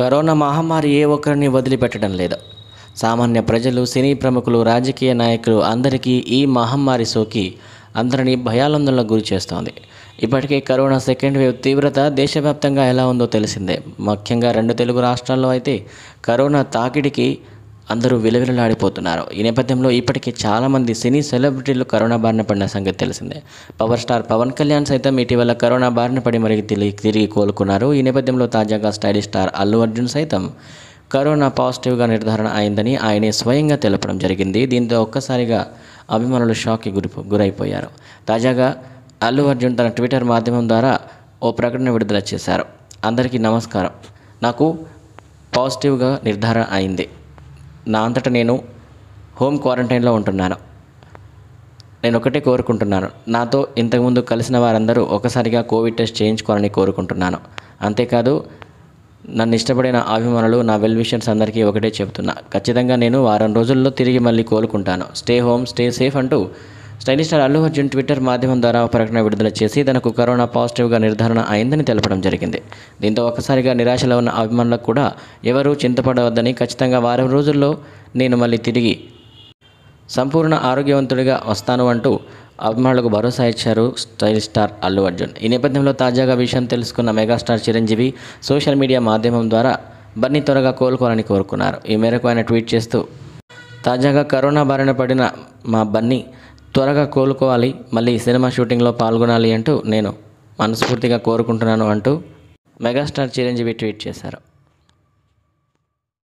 corona మహమ్మారి ఏ ఒక్కరిని వదిలిపెట్టడం లేదు సామాన్య ప్రజలు సినీ ప్రముఖులు రాజకీయ నాయకులు అందరికీ ఈ మహమ్మారి సోకి అందరినీ భయాలందనలకు గురి చేస్తోంది ఇప్పటికే కరోనా సెకండ్ వేవ్ తీవ్రత దేశవ్యాప్తంగా ఎలా ఉందో తెలిసిందే ముఖ్యంగా రెండు తెలుగు రాష్ట్రాల్లో అయితే కరోనా తాకిడికి అందరూ విలవిలలాడిపోతున్నారు ఈ నేపథ్యంలో ఇప్పటికే చాలామంది సినీ సెలబ్రిటీలు కరోనా బారిన పడిన సంగతి తెలిసిందే పవర్ స్టార్ పవన్ కళ్యాణ్ సైతం ఇటీవల కరోనా బారిన పడి మరి తిరిగి కోలుకున్నారు ఈ నేపథ్యంలో తాజాగా స్టైలిష్ స్టార్ అల్లు అర్జున్ సైతం కరోనా పాజిటివ్గా నిర్ధారణ అయిందని ఆయనే స్వయంగా తెలపడం జరిగింది దీంతో ఒక్కసారిగా అభిమానులు షాక్కి గురి గురైపోయారు తాజాగా అల్లు అర్జున్ తన ట్విట్టర్ మాధ్యమం ద్వారా ఓ ప్రకటన విడుదల చేశారు అందరికీ నమస్కారం నాకు పాజిటివ్గా నిర్ధారణ అయింది నా అంతటా నేను హోమ్ క్వారంటైన్లో ఉంటున్నాను నేను ఒకటే కోరుకుంటున్నాను నాతో ఇంతకుముందు కలిసిన వారందరూ ఒకసారిగా కోవిడ్ టెస్ట్ చేయించుకోవాలని కోరుకుంటున్నాను అంతేకాదు నన్ను ఇష్టపడిన అభిమానులు నా వెల్ విషన్స్ అందరికీ ఒకటే చెబుతున్నా ఖచ్చితంగా నేను వారం రోజుల్లో తిరిగి మళ్ళీ కోలుకుంటాను స్టే హోమ్ స్టే సేఫ్ అంటూ stylish star Allu Arjun Twitter మాధ్యమం ద్వారా ప్రకటన విడుదల చేసి తనకు కరోనా పాజిటివ్గా నిర్ధారణ అయిందని తెలపడం జరిగింది దీంతో ఒక్కసారిగా నిరాశలో ఉన్న అభిమానులకు కూడా ఎవరూ చింతపడవద్దని ఖచ్చితంగా వారం రోజుల్లో నేను మళ్ళీ తిరిగి సంపూర్ణ ఆరోగ్యవంతుడిగా వస్తాను అంటూ అభిమానులకు భరోసా ఇచ్చారు స్టైల్ స్టార్ అల్లు అర్జున్ ఈ నేపథ్యంలో తాజాగా విషయం తెలుసుకున్న మెగాస్టార్ చిరంజీవి సోషల్ మీడియా మాధ్యమం ద్వారా బన్నీ త్వరగా కోలుకోవాలని కోరుకున్నారు ఈ మేరకు ఆయన ట్వీట్ చేస్తూ తాజాగా కరోనా బారిన పడిన మా బన్నీ త్వరగా కోలుకోవాలి మళ్ళీ సినిమా షూటింగ్లో పాల్గొనాలి అంటూ నేను మనస్ఫూర్తిగా కోరుకుంటున్నాను అంటూ మెగాస్టార్ చిరంజీవి ట్వీట్ చేశారు